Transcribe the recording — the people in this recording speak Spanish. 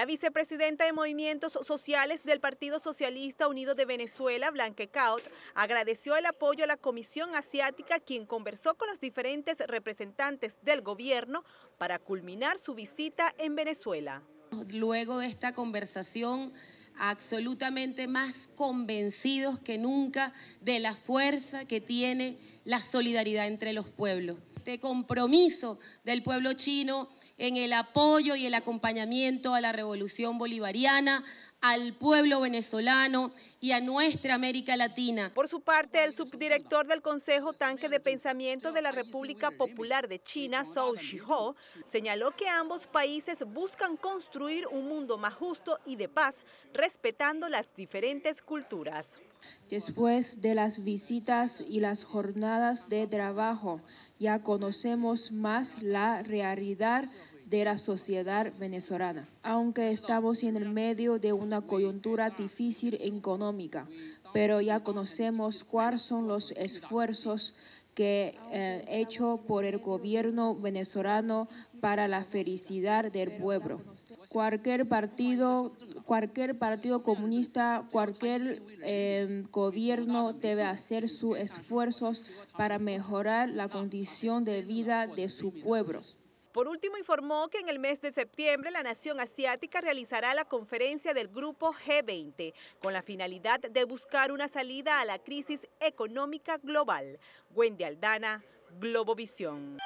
La vicepresidenta de Movimientos Sociales del Partido Socialista Unido de Venezuela, Blanque Caut, agradeció el apoyo a la Comisión Asiática, quien conversó con los diferentes representantes del gobierno para culminar su visita en Venezuela. Luego de esta conversación, absolutamente más convencidos que nunca de la fuerza que tiene la solidaridad entre los pueblos este compromiso del pueblo chino en el apoyo y el acompañamiento a la revolución bolivariana, al pueblo venezolano y a nuestra América Latina. Por su parte, el subdirector del Consejo Tanque de Pensamiento de la República Popular de China, Zhou Shiho, señaló que ambos países buscan construir un mundo más justo y de paz, respetando las diferentes culturas. Después de las visitas y las jornadas de trabajo, ya conocemos más la realidad de la sociedad venezolana. Aunque estamos en el medio de una coyuntura difícil económica, pero ya conocemos cuáles son los esfuerzos que eh, hecho por el gobierno venezolano para la felicidad del pueblo. Cualquier partido, cualquier partido comunista, cualquier eh, gobierno debe hacer sus esfuerzos para mejorar la condición de vida de su pueblo. Por último, informó que en el mes de septiembre la nación asiática realizará la conferencia del grupo G20 con la finalidad de buscar una salida a la crisis económica global. Wendy Aldana, Globovisión.